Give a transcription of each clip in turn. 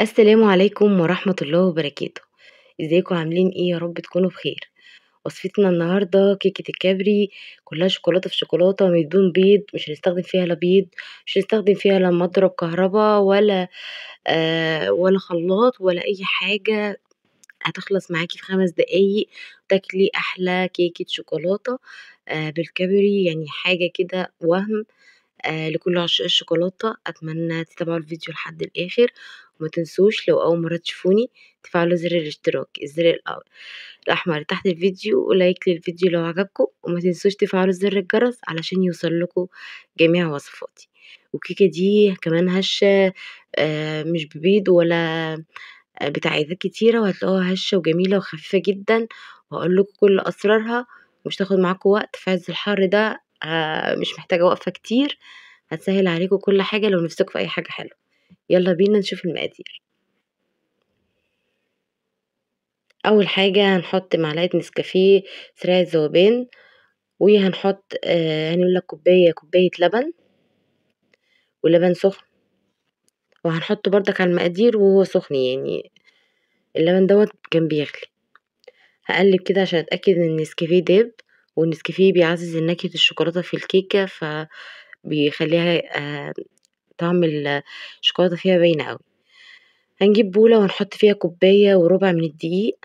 السلام عليكم ورحمة الله وبركاته ازيكم عاملين ايه يا رب تكونوا بخير وصفتنا النهاردة كيكة الكبري كلها شوكولاتة في شوكولاتة بدون بيض مش هنستخدم فيها لا بيض مش هنستخدم فيها لا مضرب كهرباء ولا آه ولا خلاط ولا اي حاجة هتخلص معاكي في خمس دقايق تاكلي احلى كيكة شوكولاتة آه بالكبري يعني حاجة كده وهم آه لكل عشاق الشوكولاتة اتمنى تتابعوا الفيديو لحد الاخر وما تنسوش لو أول مرة تشوفوني تفعلوا زر الاشتراك الزر الأحمر تحت الفيديو ولايك للفيديو لو عجبكم وما تنسوش تفعلوا زر الجرس علشان يوصل لكم جميع وصفاتي وكيكه دي كمان هشة آه، مش ببيض ولا بتعقيدات كتيرة وهتلاقوها هشة وجميلة وخفيفة جدا وهقول لكم كل أسرارها ومش تاخد معاكم وقت في عز الحر ده آه، مش محتاجة وقفة كتير هتسهل عليكم كل حاجة لو نفسكم في أي حاجة حلوة يلا بينا نشوف المقادير اول حاجة هنحط معلقة نسكافيه سريع الذوبان وهنحط آه هنملى كوباية كوباية لبن ولبن سخن وهنحطه بردك على المقادير وهو سخن يعني اللبن دوت كان بيغلي هقلب كده عشان اتأكد ان النسكافيه داب والنسكافيه بيعزز نكهة الشوكولاتة في الكيكة فبيخليها آه طعم الشوكولاتة فيها باين أوي هنجيب بولة ونحط فيها كوباية وربع من الدقيق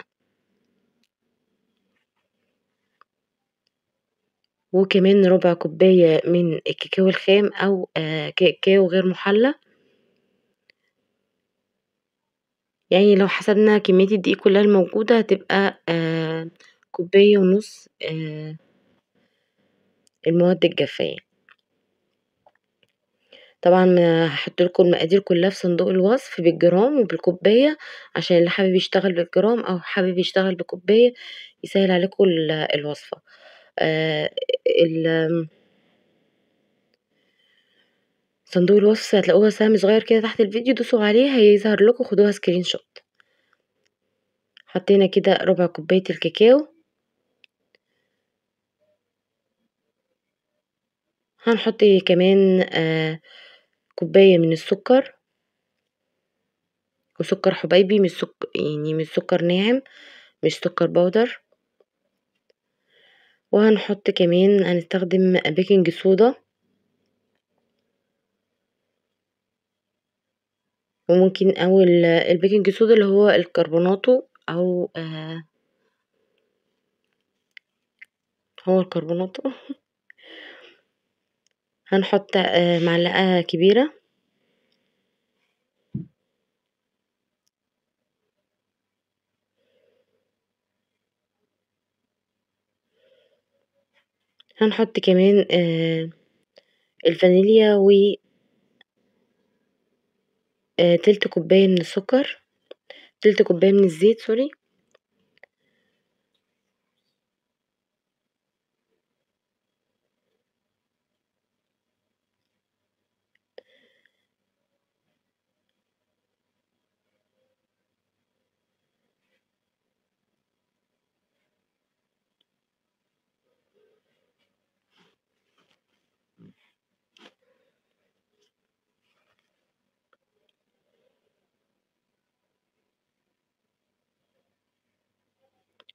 وكمان ربع كوباية من الكاكاو الخام أو آه، كاكاو غير محلى يعني لو حسبنا كمية الدقيق كلها الموجودة هتبقى آه، كوباية ونص آه، المواد الجافة يعني طبعا هحط لكم المقادير كلها في صندوق الوصف بالجرام وبالكوبايه عشان اللي حابب يشتغل بالجرام او حابب يشتغل بكوبايه يسهل عليكم الوصفه آه، صندوق الوصف هتلاقوها سهم صغير كده تحت الفيديو دوسوا عليه هيظهر لكم خدوها سكرين شوت حطينا كده ربع كوبايه الكاكاو هنحط كمان آه كوباية من السكر وسكر حبيبي مش سك... يعني مش سكر ناعم مش سكر بودر وهنحط كمان هنستخدم بيكنج صودا وممكن او البيكنج صودا اللي هو الكربوناتو او آه هو الكربوناتو هنحط آه، معلقة كبيرة هنحط كمان آه، الفانيليا و آه، تلت كوباية من السكر تلت كوباية من الزيت سوري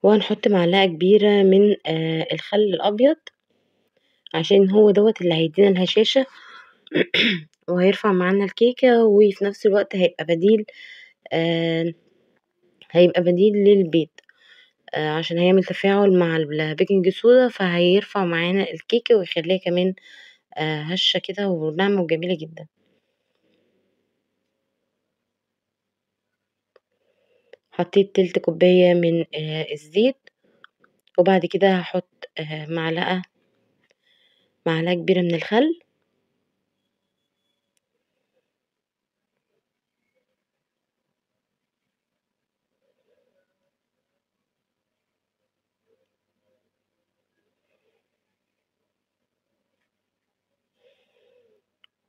وهنحط معلقة كبيرة من آه، الخل الأبيض عشان هو دوت اللي هيدينا الهشاشة وهيرفع معانا الكيكة وفي نفس الوقت هيبقى بديل آه، هيبقى بديل للبيض آه، عشان هيعمل تفاعل مع البيكنج صودا فهيرفع معانا الكيكة ويخليها كمان هشة كده وناعمة وجميلة جدا حطيت تلت كوباية من آه، الزيت وبعد كده هحط آه، معلقة معلقة كبيرة من الخل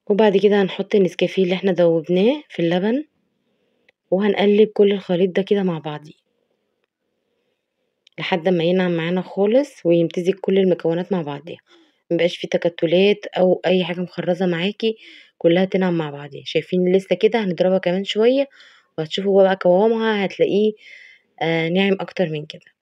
وبعد كده هنحط النسكافيه اللي احنا ذوبناه في اللبن وهنقلب كل الخليط ده كده مع بعضيه لحد ما ينعم معانا خالص ويمتزج كل المكونات مع بعضيها مبقاش فيه تكتلات او اي حاجه مخرزه معاكي كلها تنعم مع بعضيها شايفين لسه كده هنضربها كمان شويه وهتشوفوا بقى قوامها هتلاقيه آه، ناعم اكتر من كده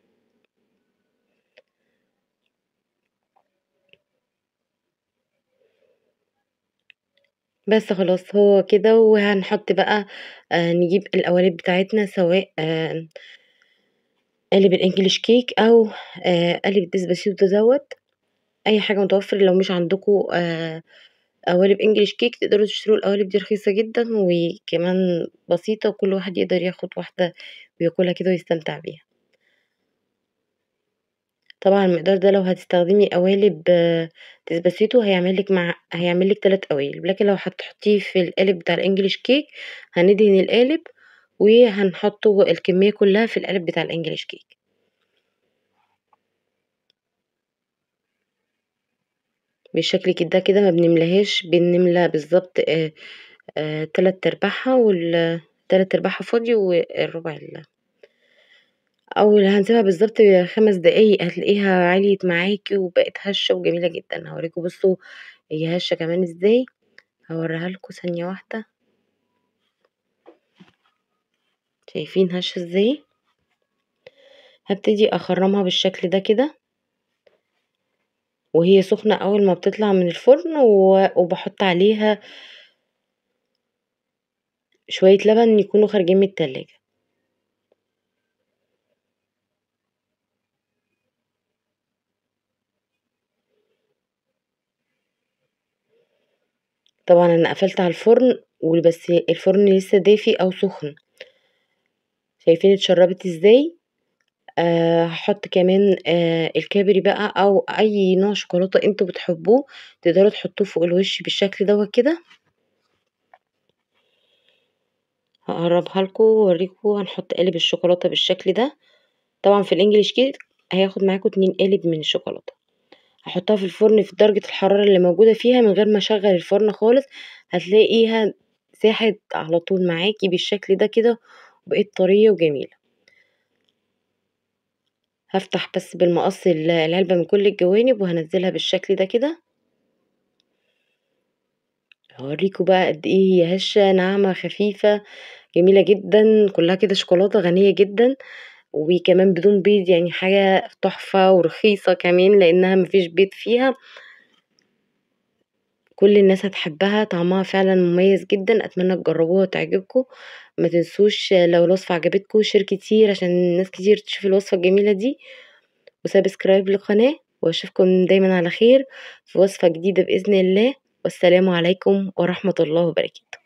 بس خلاص هو كده وهنحط بقى آه نجيب القوالب بتاعتنا سواء آه قالب الانجليش كيك او آه قالب الدسباسيوتو تزود اي حاجه متوفر لو مش عندكم آه قوالب انجليش كيك تقدروا تشتروا القوالب دي رخيصه جدا وكمان بسيطه وكل واحد يقدر ياخد واحده وياكلها كده ويستمتع بيها طبعا المقدار ده لو هتستخدمي قوالب ديسباسيتو هيعملك مع هيعملك تلات قوالب لكن لو هتحطيه في القالب بتاع الانجليش كيك هندهن القالب وهنحطه الكمية كلها في القالب بتاع الانجليش كيك بالشكل كده كده ما بنملهاش بنملى بالظبط آه، آه، تلات ارباعها تلات ارباعها فاضي والربع أول هنسيبها بالظبط خمس دقايق هتلاقيها عِلْيت معاكي وبقت هشة وجميلة جدًا، هوريكم بُصّوا هي هشة كمان إزاي، هوريها لكم ثانية واحدة. شايفين هشة إزاي؟ هبتدي أخرّمها بالشكل ده كده. وهي سخنة أول ما بتطلع من الفرن وبحط عليها شوية لبن يكونوا خارجين من التلاجة. طبعا انا قفلت على الفرن بس الفرن لسه دافي او سخن شايفين اتشربت ازاي آه هحط كمان آه الكابري بقى او اي نوع شوكولاته انتوا بتحبوه تقدروا تحطوه فوق الوش بالشكل ده كده هقربها لكم ووريكم هنحط قالب الشوكولاته بالشكل ده طبعا في الانجليش كده هياخد معاكم اتنين قالب من الشوكولاته هحطها في الفرن في درجة الحرارة اللي موجودة فيها من غير ما اشغل الفرن خالص هتلاقيها ساحت على طول معاكي بالشكل ده كده وبقت طرية وجميلة هفتح بس بالمقص العلبة من كل الجوانب وهنزلها بالشكل ده كده هوريكوا بقى قد ايه هي هشة ناعمة خفيفة جميلة جدا كلها كده شوكولاتة غنية جدا وكمان بدون بيض يعني حاجة تحفة ورخيصة كمان لأنها مفيش بيض فيها كل الناس هتحبها طعمها فعلا مميز جدا أتمنى تجربوها وتعجبكم ما تنسوش لو الوصفة عجبتكم شير كتير عشان ناس كتير تشوف الوصفة الجميلة دي وسبسكرايب للقناة واشوفكم دايما على خير في وصفة جديدة بإذن الله والسلام عليكم ورحمة الله وبركاته